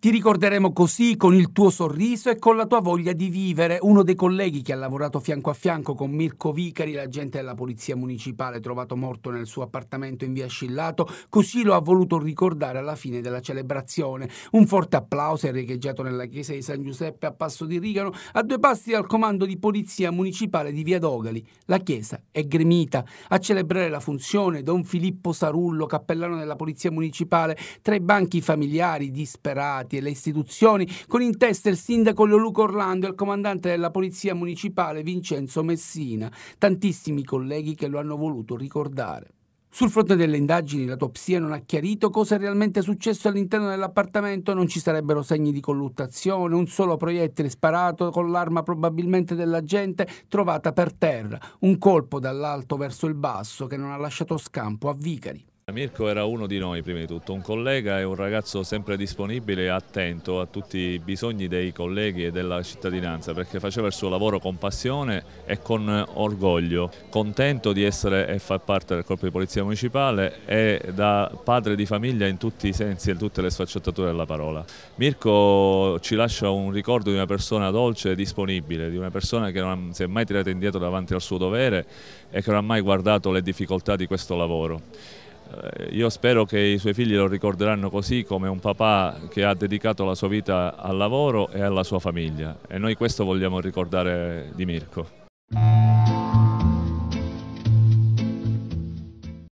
Ti ricorderemo così con il tuo sorriso e con la tua voglia di vivere. Uno dei colleghi che ha lavorato fianco a fianco con Mirko Vicari, l'agente della polizia municipale trovato morto nel suo appartamento in via Scillato, così lo ha voluto ricordare alla fine della celebrazione. Un forte applauso è riecheggiato nella chiesa di San Giuseppe a Passo di Rigano, a due passi dal comando di polizia municipale di via Dogali. La chiesa è gremita. A celebrare la funzione Don Filippo Sarullo, cappellano della polizia municipale, tra i banchi familiari disperati sindacati e le istituzioni, con in testa il sindaco Leoluco Orlando e il comandante della Polizia Municipale Vincenzo Messina, tantissimi colleghi che lo hanno voluto ricordare. Sul fronte delle indagini, l'autopsia non ha chiarito cosa è realmente successo all'interno dell'appartamento, non ci sarebbero segni di colluttazione, un solo proiettile sparato con l'arma probabilmente dell'agente trovata per terra, un colpo dall'alto verso il basso che non ha lasciato scampo a Vicari. Mirko era uno di noi prima di tutto, un collega e un ragazzo sempre disponibile e attento a tutti i bisogni dei colleghi e della cittadinanza perché faceva il suo lavoro con passione e con orgoglio, contento di essere e far parte del corpo di polizia municipale e da padre di famiglia in tutti i sensi e in tutte le sfaccettature della parola. Mirko ci lascia un ricordo di una persona dolce e disponibile, di una persona che non si è mai tirata indietro davanti al suo dovere e che non ha mai guardato le difficoltà di questo lavoro. Eh, io spero che i suoi figli lo ricorderanno così come un papà che ha dedicato la sua vita al lavoro e alla sua famiglia e noi questo vogliamo ricordare di Mirko.